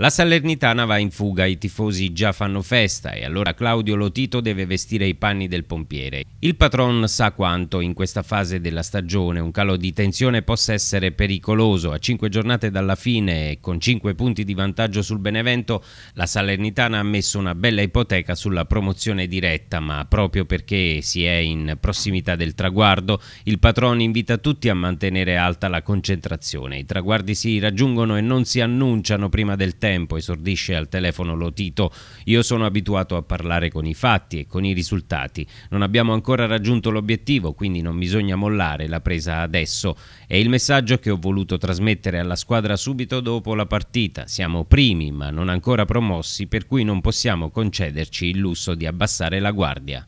La Salernitana va in fuga, i tifosi già fanno festa e allora Claudio Lotito deve vestire i panni del pompiere. Il patron sa quanto in questa fase della stagione un calo di tensione possa essere pericoloso. A cinque giornate dalla fine e con cinque punti di vantaggio sul Benevento, la Salernitana ha messo una bella ipoteca sulla promozione diretta, ma proprio perché si è in prossimità del traguardo, il patron invita tutti a mantenere alta la concentrazione. I traguardi si raggiungono e non si annunciano prima del tempo tempo, esordisce al telefono Lotito. Io sono abituato a parlare con i fatti e con i risultati. Non abbiamo ancora raggiunto l'obiettivo, quindi non bisogna mollare la presa adesso. È il messaggio che ho voluto trasmettere alla squadra subito dopo la partita. Siamo primi, ma non ancora promossi, per cui non possiamo concederci il lusso di abbassare la guardia.